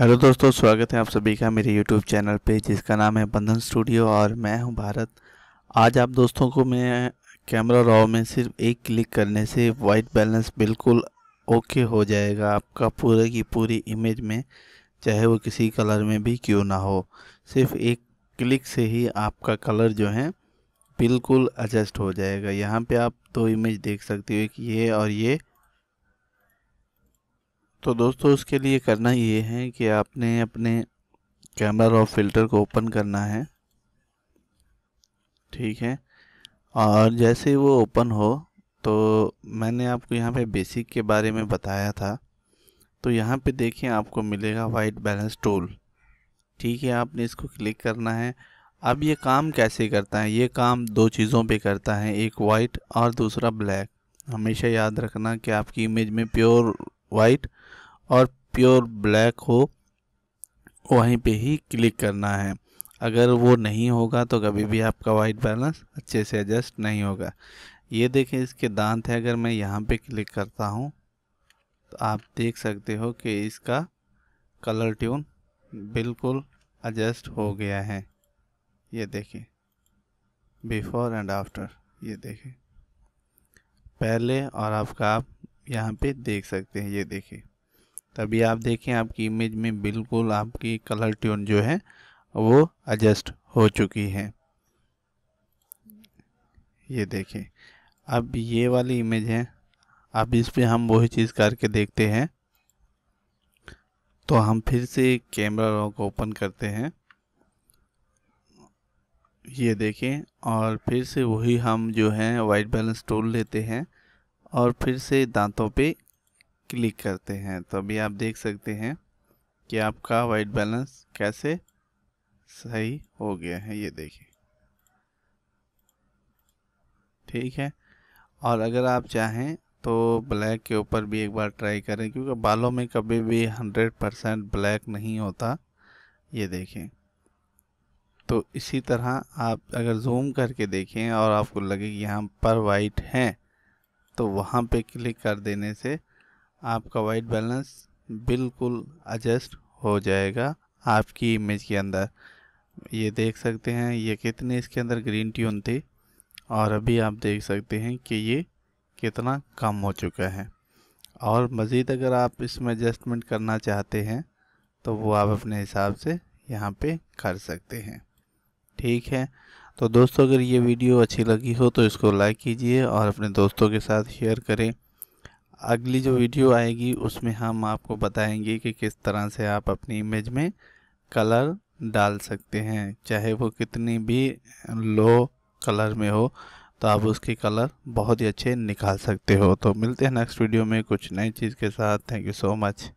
hello दोस्तों स्वागत है आप सभी का मेरे यूट्यूब चैनल पे जिसका नाम है बंधन स्टूडियो और मैं हूं भारत आज आप दोस्तों को मैं कैमरा रॉ में सिर्फ एक क्लिक करने से वाइट बैलेंस बिल्कुल ओके हो जाएगा आपका पूरे की पूरी इमेज में चाहे वो किसी कलर में भी क्यों ना हो सिर्फ एक क्लिक से ही आपका कलर जो है बिल्कुल एडजस्ट हो जाएगा यहाँ पर आप दो इमेज देख सकते हो एक ये और ये तो दोस्तों उसके लिए करना ये है कि आपने अपने कैमरा रॉ फिल्टर को ओपन करना है ठीक है और जैसे वो ओपन हो तो मैंने आपको यहाँ पे बेसिक के बारे में बताया था तो यहाँ पे देखें आपको मिलेगा वाइट बैलेंस टूल ठीक है आपने इसको क्लिक करना है अब ये काम कैसे करता है ये काम दो चीज़ों पे करता है एक वाइट और दूसरा ब्लैक हमेशा याद रखना कि आपकी इमेज में प्योर वाइट और प्योर ब्लैक हो वहीं पे ही क्लिक करना है अगर वो नहीं होगा तो कभी भी आपका वाइट बैलेंस अच्छे से एडजस्ट नहीं होगा ये देखें इसके दांत है अगर मैं यहाँ पे क्लिक करता हूँ तो आप देख सकते हो कि इसका कलर ट्यून बिल्कुल एडजस्ट हो गया है ये देखें बिफोर एंड आफ्टर ये देखें पहले और आपका आप यहाँ पे देख सकते हैं ये देखें तभी आप देखें आपकी इमेज में बिल्कुल आपकी कलर ट्यून जो है वो एडजस्ट हो चुकी है ये देखें अब ये वाली इमेज है अब इस पर हम वही चीज़ करके देखते हैं तो हम फिर से कैमरा रॉ को ओपन करते हैं ये देखें और फिर से वही हम जो है वाइट बैलेंस टूल लेते हैं और फिर से दांतों पे क्लिक करते हैं तो अभी आप देख सकते हैं कि आपका वाइट बैलेंस कैसे सही हो गया है ये देखिए ठीक है और अगर आप चाहें तो ब्लैक के ऊपर भी एक बार ट्राई करें क्योंकि बालों में कभी भी हंड्रेड परसेंट ब्लैक नहीं होता ये देखें तो इसी तरह आप अगर जूम करके देखें और आपको लगे कि यहाँ पर वाइट है तो वहाँ पे क्लिक कर देने से आपका वाइट बैलेंस बिल्कुल एडजस्ट हो जाएगा आपकी इमेज के अंदर ये देख सकते हैं ये कितने इसके अंदर ग्रीन ट्यून थी और अभी आप देख सकते हैं कि ये कितना कम हो चुका है और मज़ीद अगर आप इसमें एडजस्टमेंट करना चाहते हैं तो वो आप अपने हिसाब से यहाँ पे कर सकते हैं ठीक है तो दोस्तों अगर ये वीडियो अच्छी लगी हो तो इसको लाइक कीजिए और अपने दोस्तों के साथ शेयर करें अगली जो वीडियो आएगी उसमें हम आपको बताएंगे कि किस तरह से आप अपनी इमेज में कलर डाल सकते हैं चाहे वो कितनी भी लो कलर में हो तो आप उसके कलर बहुत ही अच्छे निकाल सकते हो तो मिलते हैं नेक्स्ट वीडियो में कुछ नई चीज़ के साथ थैंक यू सो मच